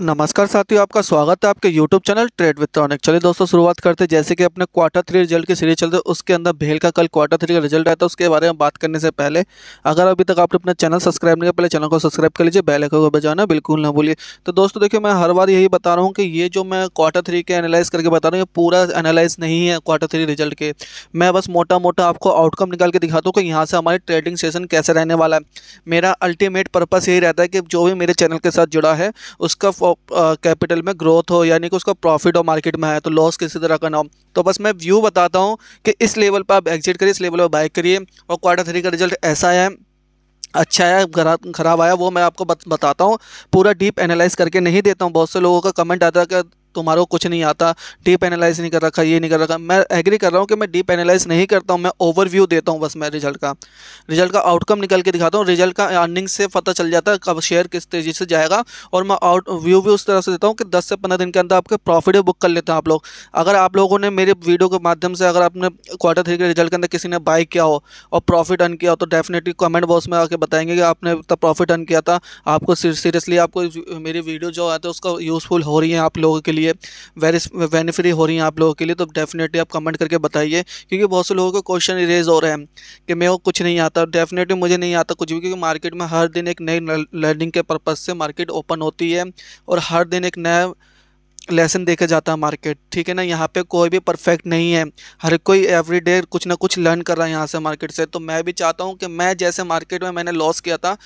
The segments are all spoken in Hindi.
नमस्कार साथियों आपका स्वागत है आपके YouTube channel trade with tronic चलिए दोस्तों शुरुआत करते हैं जैसे कि अपने क्वार्टर थ्री रिजल्ट की सीरीज चलते उसके अंदर भेल का कल क्वार्टर थ्री का रिजल्ट आया था उसके बारे में बात करने से पहले अगर अभी तक आपने अपना चैनल सब्सक्राइब नहीं किया पहले चैनल को सब्सक्राइब कर लीजिए बेल को बजाना बिल्कुल ना भूलिए तो दोस्तों देखिए मैं हर बार यही बता रहा हूँ कि ये जो मैं क्वार्टर थ्री के एनालाइज करके बता रहा हूँ ये पूरा एनालाइज नहीं है क्वार्टर थ्री रिजल्ट के मैं बस मोटा मोटा आपको आउटकम निकाल के दिखाता हूँ कि यहाँ से हमारी ट्रेडिंग सेशन कैसे रहने वाला है मेरा अल्टीमेट पर्पज़ यही रहता है कि जो भी मेरे चैनल के साथ जुड़ा है उसका कैपिटल में ग्रोथ हो यानी कि उसका प्रॉफिट हो मार्केट में है तो लॉस किसी तरह का ना हो तो बस मैं व्यू बताता हूँ कि इस लेवल पर आप एग्जिट करिए इस लेवल पर बाइक करिए और क्वार्टर थ्री का रिजल्ट ऐसा है अच्छा है खराब आया वो मैं आपको बताता हूँ पूरा डीप एनालाइज करके नहीं देता हूँ बहुत से लोगों का कमेंट आता है कि तुम्हारा कुछ नहीं आता डीप एनालाइज नहीं कर रखा ये नहीं कर रखा मैं एग्री कर रहा हूँ कि मैं डीप एनालाइज नहीं करता हूँ मैं ओवरव्यू देता हूँ बस मैं रिजल्ट का रिजल्ट का आउटकम निकल के दिखाता हूँ रिजल्ट का अर्निंग से पता चल जाता है कब शेयर किस तेज़ी से जाएगा और मैं आउट व्यू भी उस तरह से देता हूँ कि दस से पंद्रह दिन के अंदर आपके प्रॉफिट भी बुक कर लेते हैं आप लोग अगर आप लोगों ने मेरे वीडियो के माध्यम से अगर आपने क्वार्टर थ्री के रिजल्ट के अंदर किसी ने बाय किया हो और प्रॉफिट अर्न किया हो तो डेफिनेटली कमेंट बॉक्स में आके बताएंगे कि आपने इतना प्रॉफिट अर्न किया था आपको सीरियसली आपको मेरी वीडियो जो आते है तो उसका यूज़फुल हो रही है आप लोगों के लिए लिए बेनिफिट हो रही हैं आप लोगों के लिए तो डेफिनेटली आप कमेंट करके बताइए क्योंकि बहुत से लोगों के क्वेश्चन इरेज हो रहे हैं कि मेरे को कुछ नहीं आता डेफिनेटली मुझे नहीं आता कुछ भी क्योंकि मार्केट में हर दिन एक नई लर्निंग के पर्पज़ से मार्केट ओपन होती है और हर दिन एक नया लेसन देके जाता है मार्केट ठीक है ना यहाँ पे कोई भी परफेक्ट नहीं है हर कोई एवरीडे कुछ ना कुछ लर्न कर रहा है यहाँ से मार्केट से तो मैं भी चाहता हूँ कि मैं जैसे मार्केट में मैंने लॉस किया था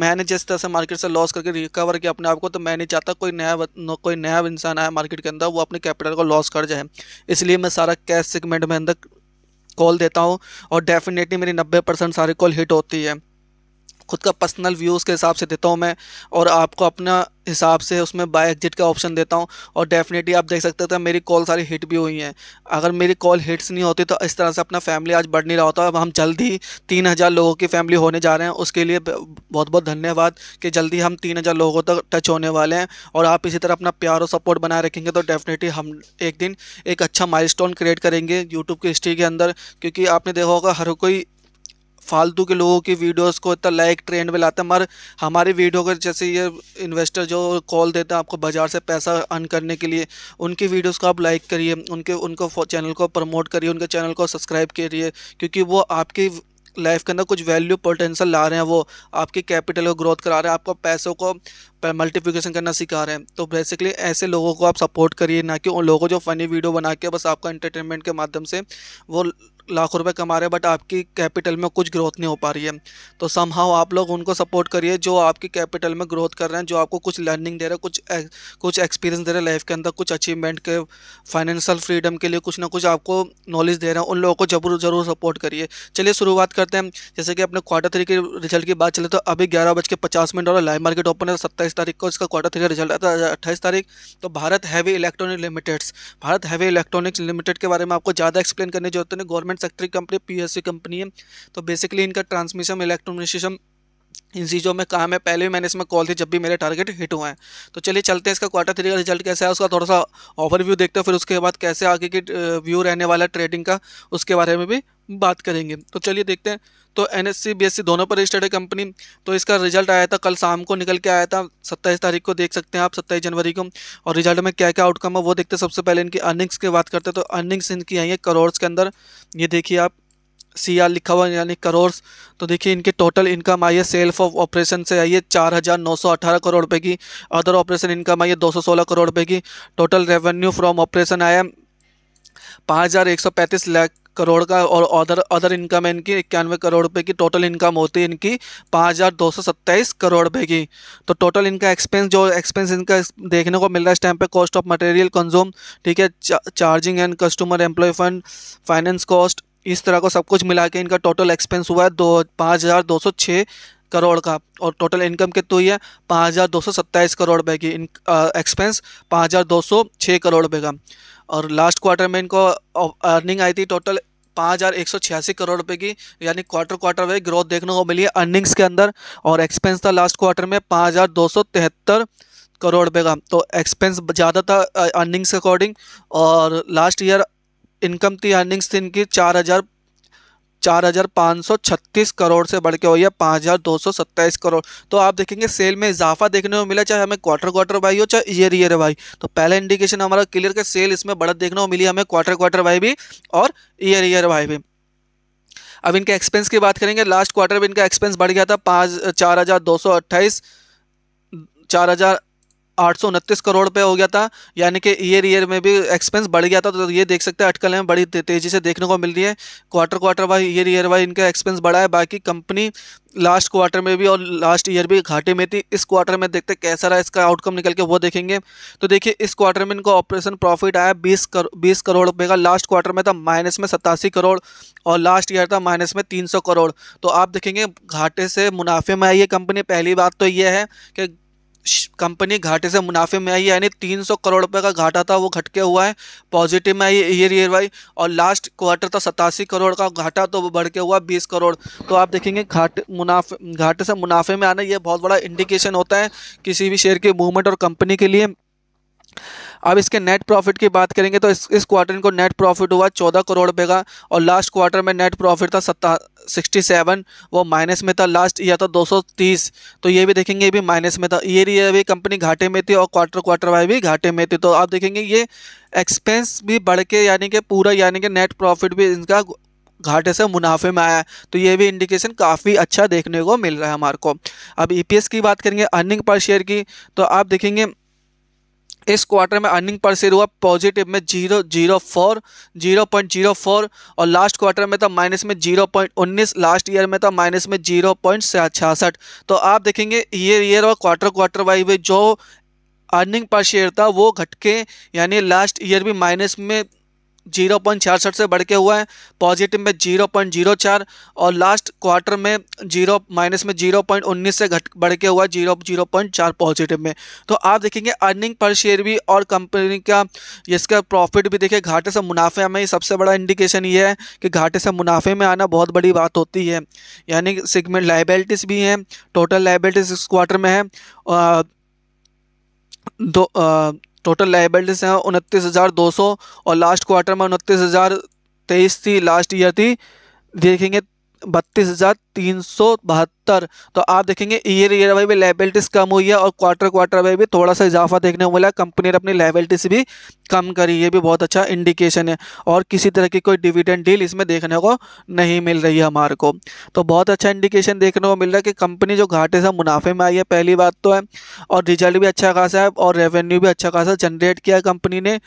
मैंने जिस तरह से मार्केट से लॉस करके रिकवर किया अपने आप को तो मैं नहीं चाहता कोई नया कोई नया इंसान आया मार्केट के अंदर वो अपने कैपिटल को लॉस कर जाए इसलिए मैं सारा कैश सेगमेंट में अंदर कॉल देता हूँ और डेफिनेटली मेरी नब्बे परसेंट सारी कॉल हिट होती है खुद का पर्सनल व्यूज़ के हिसाब से देता हूँ मैं और आपको अपना हिसाब से उसमें बाय एग्जिट का ऑप्शन देता हूँ और डेफिनेटली आप देख सकते थे मेरी कॉल सारी हिट भी हुई हैं अगर मेरी कॉल हिट्स नहीं होती तो इस तरह से अपना फैमिली आज बढ़ नहीं रहा होता अब हम जल्द ही तीन हज़ार लोगों की फैमिली होने जा रहे हैं उसके लिए बहुत बहुत धन्यवाद कि जल्दी हम तीन हज़ार लोगों तक टच होने वाले हैं और आप इसी तरह अपना प्यार और सपोर्ट बनाए रखेंगे तो डेफिनेटली हम एक दिन एक अच्छा स्टोन क्रिएट करेंगे यूट्यूब की हिस्ट्री के अंदर क्योंकि आपने देखा होगा हर कोई फालतू के लोगों की वीडियोस को इतना लाइक ट्रेंड में लाते हैं मगर हमारे वीडियो अगर जैसे ये इन्वेस्टर जो कॉल देते हैं आपको बाज़ार से पैसा अर्न करने के लिए उनकी वीडियोस को आप लाइक करिए उनके उनको चैनल को प्रमोट करिए उनके चैनल को सब्सक्राइब करिए क्योंकि वो आपकी लाइफ के अंदर कुछ वैल्यू पोटेंशियल ला रहे हैं वो आपके कैपिटल को ग्रोथ करा रहे हैं आपको पैसों को मल्टीप्लिकेशन करना सिखा रहे हैं तो बेसिकली ऐसे लोगों को आप सपोर्ट करिए ना कि उन लोगों जो फ़नी वीडियो बना के बस आपका इंटरटेनमेंट के माध्यम से वो लाख रुपए कमा रहे हैं बट आपकी कैपिटल में कुछ ग्रोथ नहीं हो पा रही है तो सम आप लोग उनको सपोर्ट करिए जो आपकी कैपिटल में ग्रोथ कर रहे हैं जो आपको कुछ लर्निंग दे रहे हैं कुछ कुछ एक्सपीरियंस दे रहे हैं लाइफ के अंदर कुछ अचीवमेंट के फाइनेंशियल फ्रीडम के लिए कुछ ना कुछ आपको नॉलेज दे रहे हैं उन लोगों को जरूर जरूर सपोर्ट करिए चलिए शुरुआत करते हैं जैसे कि अपने क्वार्टर थ्री के रिजल्ट की बात चले तो अभी ग्यारह बज के पचास मिनट और लाइव मार्केट ओपन है सत्ताईस तारीख को इसका क्वार्टर थ्री का रिजल्ट आता है अट्ठाईस तारीख तो Bharat heavy electronic limiteds Bharat heavy electronics limited के बारे में आपको ज़्यादा एक्सप्लेन करने की जरूरत नहीं गवर्नमेंट प्राइवेट सेक्टर की कंपनी पीएससी कंपनी है तो बेसिकली इनका ट्रांसमिशन इलेक्ट्रोनिशियम इन चीज़ों में काम है पहले भी मैंने इसमें कॉल थी जब भी मेरे टारगेट हिट हुए हैं तो चलिए चलते हैं इसका क्वार्टर थ्री का रिजल्ट कैसे है उसका थोड़ा सा ओवरव्यू देखते हैं फिर उसके बाद कैसे आगे की व्यू रहने वाला ट्रेडिंग का उसके बारे में भी बात करेंगे तो चलिए देखते हैं तो एन एस सी दोनों पर रजिस्टर्ड है कंपनी तो इसका रिजल्ट आया था कल शाम को निकल के आया था सत्ताईस तारीख को देख सकते हैं आप सत्ताईस जनवरी को और रिजल्ट में क्या क्या आउटकम है वो देखते हैं सबसे पहले इनकी अर्निंग्स की बात करते हैं तो अर्निंग्स इनकी आई है करोड़ के अंदर ये देखिए आप सी आर लिखा हुआ यानी करोड़ तो देखिए इनके टोटल इनकम आई है सेल्फ ऑफ ऑपरेशन से आई है चार हज़ार नौ सौ अठारह करोड़ रुपये की अदर ऑपरेशन इनकम आई है दो सौ सोलह करोड़ रुपये की टोटल रेवेन्यू फ्रॉम ऑपरेशन आया पाँच हज़ार एक सौ पैंतीस लाख करोड़ का और अदर अदर इनकम है इनकी इक्यानवे करोड़ रुपये की टोटल इनकम होती है इनकी पाँच हज़ार दो सौ सत्ताईस करोड़ रुपये की तो टोटल इनका एक्सपेंस जो एक्सपेंस इनका देखने को मिल रहा है इस टाइम पे कॉस्ट ऑफ मटेरियल कंज्यूम ठीक है charging and customer employ fund finance cost इस तरह को सब कुछ मिला के इनका टोटल एक्सपेंस हुआ है दो पाँच हज़ार दो सौ छः करोड़ का और टोटल इनकम कितनी हुई है पाँच हज़ार दो सौ सत्ताईस करोड़ रुपये की एक्सपेंस पाँच हज़ार दो सौ छः करोड़ रुपये का और लास्ट क्वार्टर में इनको अर्निंग आई थी टोटल पाँच करोड़ रुपए की यानी क्वार्टर क्वार्टर वाइज ग्रोथ देखने को मिली है अर्निंग्स के अंदर और एक्सपेंस था लास्ट क्वार्टर में पाँच करोड़ रुपए का तो एक्सपेंस ज़्यादा था अर्निंग्स के अकॉर्डिंग और लास्ट ईयर इनकम थी अर्निंग्स थी इनकी चार हज़ार चार हज़ार पाँच सौ छत्तीस करोड़ से बढ़ के हुई है पाँच हज़ार दो सौ सत्ताईस करोड़ तो आप देखेंगे सेल में इजाफा देखने को मिला चाहे हमें क्वार्टर क्वार्टर वाई हो चाहे ईयर ईयर वाई तो पहला इंडिकेशन हमारा क्लियर का सेल इसमें बढ़त देखने को मिली हमें क्वार्टर क्वार्टर वाई भी और ईयर ईयर वाई भी अब इनके एक्सपेंस की बात करेंगे लास्ट क्वार्टर में इनका एक्सपेंस बढ़ गया था पाँच चार हज़ार दो सौ अट्ठाईस चार हज़ार आठ करोड़ पे हो गया था यानी कि ईयर ईयर में भी एक्सपेंस बढ़ गया था तो ये देख सकते हैं अटकलें बड़ी तेज़ी से देखने को मिल रही है quarter quarter Y year year Y इनका एक्सपेंस बढ़ा है बाकी कंपनी लास्ट क्वार्टर में भी और लास्ट ईयर भी घाटे में थी इस क्वार्टर में देखते कैसा रहा इसका आउटकम निकल के वो देखेंगे तो देखिए इस क्वार्टर में इनको ऑपरेशन प्रॉफिट आया बीस कर बीस करोड़ रुपये का लास्ट क्वार्टर में था माइनस में सतासी करोड़ और लास्ट ईयर था माइनस में तीन सौ करोड़ तो आप देखेंगे घाटे से मुनाफे में आई है कंपनी पहली बात तो ये है कि कंपनी घाटे से मुनाफे में आई यानी 300 करोड़ रुपए का घाटा था वो घटके हुआ है पॉजिटिव में आई ईयर ईयर वाई और लास्ट क्वार्टर था सतासी करोड़ का घाटा तो वो बढ़ के हुआ 20 करोड़ तो आप देखेंगे घाटे मुनाफे घाटे से मुनाफे में आना ये बहुत बड़ा इंडिकेशन होता है किसी भी शेयर के मूवमेंट और कंपनी के लिए अब इसके नेट प्रॉफिट की बात करेंगे तो इस इस क्वार्टर इनको नेट प्रॉफिट हुआ चौदह करोड़ रुपये का और लास्ट क्वार्टर में नेट प्रॉफिट था सत्ता सिक्सटी सेवन वो माइनस में था लास्ट ईयर था दो सौ तीस तो ये भी देखेंगे ये भी माइनस में था ये ये भी कंपनी घाटे में थी और क्वार्टर क्वार्टर वाई भी घाटे में थी तो आप देखेंगे ये एक्सपेंस भी बढ़ के यानी कि पूरा यानी कि नेट प्रॉफिट भी इनका घाटे से मुनाफे में आया है तो ये भी इंडिकेशन काफ़ी अच्छा देखने को मिल रहा है हमारे को अब ई e की बात करेंगे अर्निंग पर शेयर की तो आप देखेंगे इस क्वार्टर में अर्निंग पर शेयर हुआ पॉजिटिव में zero zero four zero point zero four और लास्ट क्वार्टर में था माइनस में जीरो पॉइंट उन्नीस लास्ट ईयर में था माइनस में जीरो पॉइंट छियासठ तो आप देखेंगे ये ईयर और क्वार्टर क्वार्टर वाई वाइज जो अर्निंग पर शेयर था वो घटके यानी लास्ट ईयर भी माइनस में जीरो पॉइंट छियासठ से बढ़ के हुआ है पॉजिटिव में जीरो पॉइंट जीरो चार और लास्ट क्वार्टर में जीरो माइनस में जीरो पॉइंट उन्नीस से घट बढ़ के हुआ है जीरो जीरो पॉइंट चार पॉजिटिव में तो आप देखेंगे अर्निंग पर शेयर भी और कंपनी का इसका प्रॉफिट भी देखिए घाटे से मुनाफे में सबसे बड़ा इंडिकेशन ये है कि घाटे से मुनाफे में आना बहुत बड़ी बात होती है यानी सिगमेंट लाइबिलिटीज़ भी हैं टोटल लाइबिलिटीज़ इस क्वार्टर में है दो आ, टोटल लाइबिलिटीज़ हैं उनतीस हज़ार दो सौ और लास्ट क्वार्टर में उनतीस हज़ार तेईस थी लास्ट ईयर थी देखेंगे बत्तीस हज़ार तीन सौ बहत्तर तो आप देखेंगे ईयर ईयर वाई भी लाइबिलिटीज़ कम हुई है और क्वार्टर क्वार्टर वाई भी थोड़ा सा इजाफा देखने को मिला कंपनी ने अपनी लाइबिलिटीज़ भी कम करी ये भी बहुत अच्छा इंडिकेशन है और किसी तरह की कोई डिविडेंड डील इसमें देखने को नहीं मिल रही है हमारे को तो बहुत अच्छा इंडिकेशन देखने को मिल रहा है कि कंपनी जो घाटे से मुनाफे में आई है पहली बात तो है और रिजल्ट भी अच्छा खासा है और रेवेन्यू भी अच्छा खासा जनरेट किया कंपनी ने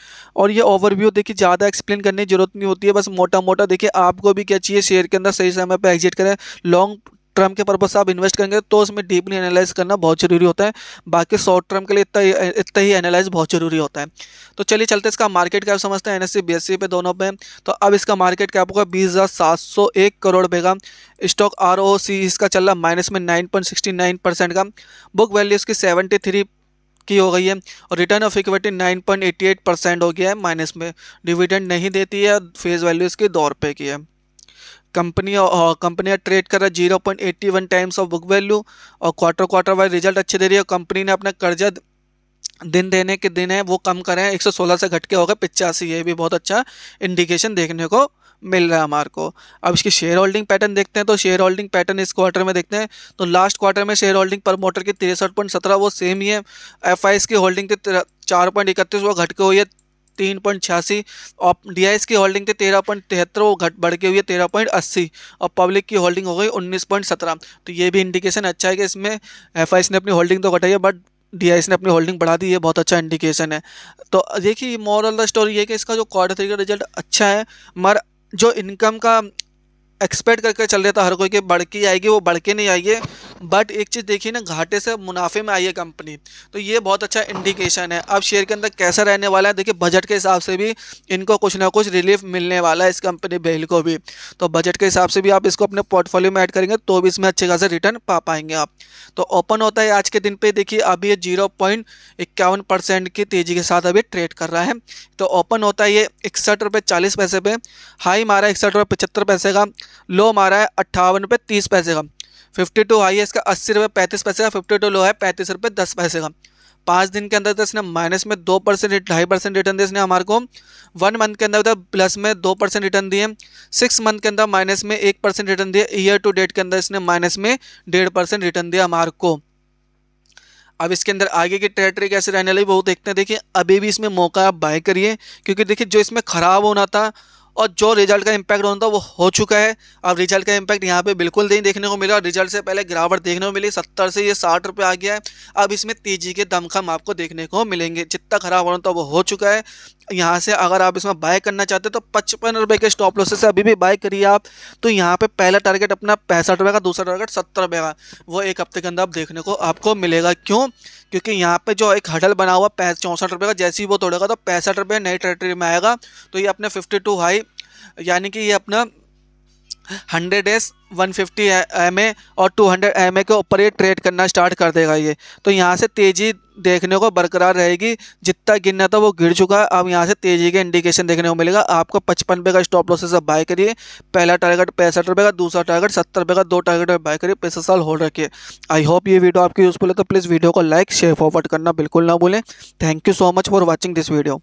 और ये ओवरव्यू देखिए ज़्यादा एक्सप्लेन करने की जरूरत नहीं होती है बस मोटा मोटा देखिए आपको भी क्या चाहिए शेयर के अंदर सही समय पर एग्जिट करें लॉन्ग लॉन्ग टर्म के पर्पज से आप इन्वेस्ट करेंगे तो उसमें डीपली एनालाइज करना बहुत जरूरी होता है बाकी शॉर्ट टर्म के लिए इतना ही इतना ही एनालाइज बहुत जरूरी होता है तो चलिए चलते इसका मार्केट कैप समझते हैं एनएससी बीएससी e, e पे दोनों पे तो अब इसका मार्केट कैप होगा बीस हज़ार सात सौ एक करोड़ रुपये का स्टॉक आर इसका चल रहा माइनस में nine point sixty nine percent का बुक वैल्यू इसकी सेवेंटी थ्री की हो गई है और रिटर्न ऑफ इक्विटी 9.88 परसेंट हो गया है माइनस में डिविडेंड नहीं देती है फेस वैल्यू इसकी दो रुपये की है कंपनी कंपनियाँ ट्रेड कर रहा है zero point eighty one times of book value और क्वार्टर क्वार्टर वाइज रिजल्ट अच्छे दे रही है कंपनी ने अपना कर्जा दिन देने के दिन है वो कम करें एक सौ सोलह से घट के हो गए पिचासी ये भी बहुत अच्छा इंडिकेशन देखने को मिल रहा है हमारे को अब इसकी शेयर होल्डिंग पैटर्न देखते हैं तो शेयर होल्डिंग पैटर्न इस क्वार्टर में देखते हैं तो लास्ट क्वार्टर में शेयर होल्डिंग प्रमोटर की तिरसठ पॉइंट सत्रह वो सेम ही है एफ की होल्डिंग थी चार पॉइंट इकतीस वो घट के हुई है तीन पॉइंट छियासी और डी की होल्डिंग थी तेरह पॉइंट तिहत्तर वो घट बढ़ के हुई है तेरह पॉइंट अस्सी और पब्लिक की होल्डिंग हो गई उन्नीस पॉइंट सत्रह तो ये भी इंडिकेशन अच्छा है कि इसमें एफ ने अपनी होल्डिंग तो घटाई है बट डी ने अपनी होल्डिंग बढ़ा दी है बहुत अच्छा इंडिकेशन है तो देखिए मॉरल द स्टोरी ये कि इसका जो क्वार्टर थ्री का रिजल्ट अच्छा है मगर जो इनकम का एक्सपेक्ट करके चल रहा था हर कोई कि बढ़ के आएगी वो बढ़ के नहीं आएगी बट एक चीज़ देखिए ना घाटे से मुनाफे में आई है कंपनी तो ये बहुत अच्छा इंडिकेशन है अब शेयर के अंदर कैसा रहने वाला है देखिए बजट के हिसाब से भी इनको कुछ ना कुछ रिलीफ मिलने वाला है इस कंपनी बेल को भी तो बजट के हिसाब से भी आप इसको अपने पोर्टफोलियो में ऐड करेंगे तो भी इसमें अच्छे खासे रिटर्न पा पाएंगे आप तो ओपन होता है आज के दिन पर देखिए अभी ये जीरो पॉइंट इक्यावन परसेंट की तेज़ी के साथ अभी ट्रेड कर रहा है तो ओपन होता है ये इकसठ रुपये चालीस पैसे पे हाई मारा है इकसठ रुपये पचहत्तर पैसे का लो मारा है अट्ठावन रुपये तीस पैसे का फिफ्टी टू हाई है इसका अस्सी रुपये पैंतीस पैसे का फिफ्टी टू लो है पैंतीस रुपये दस पैसे का पाँच दिन के अंदर तो इसने माइनस में दो परसेंट ढाई परसेंट रिटर्न दिया इसने हमारे को वन मंथ के अंदर प्लस तो में दो परसेंट रिटर्न दिए सिक्स मंथ के अंदर माइनस में एक परसेंट रिटर्न दिए ईयर टू डेट के अंदर इसने माइनस में डेढ़ परसेंट रिटर्न दिया हमारे को अब इसके अंदर आगे की टेरेटरी कैसे रहने लगी वो देखते हैं देखिए अभी भी इसमें मौका आप बाय करिए क्योंकि देखिए जो इसमें ख़राब होना था और जो रिजल्ट का इम्पैक्ट होना था वो हो चुका है अब रिजल्ट का इम्पैक्ट यहाँ पे बिल्कुल नहीं देखने को मिला रिजल्ट से पहले गिरावट देखने को मिली सत्तर से ये साठ रुपये आ गया है अब इसमें तेजी के दमखम आपको देखने को मिलेंगे जितना खराब होना था वो हो चुका है यहाँ से अगर आप इसमें बाय करना चाहते हैं तो पचपन रुपये के स्टॉप लॉसेस से अभी भी बाय करिए आप तो यहाँ पे पहला टारगेट अपना पैंसठ रुपये का दूसरा टारगेट सत्तर रुपये का वो एक हफ्ते के अंदर आप देखने को आपको मिलेगा क्यों क्योंकि यहाँ पे जो एक हडल बना हुआ पै चौंसठ रुपये का जैसे ही वो तोड़ेगा तो पैंसठ रुपये नई टेरेटरी में आएगा तो ये अपने फिफ्टी हाई यानी कि ये अपना hundred S one fifty M A और 200 हंड्रेड एम ए के ऊपर ये ट्रेड करना स्टार्ट कर देगा ये तो यहाँ से तेज़ी देखने को बरकरार रहेगी जितना गिरना था वो गिर चुका है अब यहाँ से तेज़ी के इंडिकेशन देखने को मिलेगा आपको पचपन रुपये का स्टॉप लॉसेस अब बाय करिए पहला टारगेट पैंसठ रुपये का दूसरा टारगेट सत्तर रुपये का दो टारगेट बाय करिए पैंसठ साल होल्ड रखिए आई होप ये वीडियो आपकी यूज़फुल है तो प्लीज़ वीडियो को लाइक शेयर फॉरवर्ड करना बिल्कुल ना भूलें thank you so much for watching this video